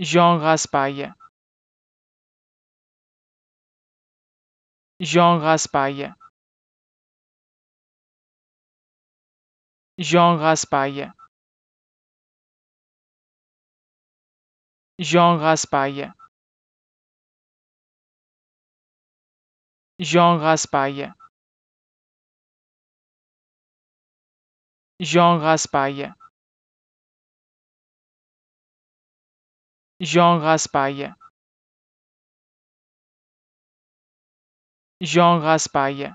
Jean raspaille. Jean raspaille. Jean raspaille. Jean raspaille. Jean raspaille. Jean raspaille. Jean Raspail. Jean Raspail.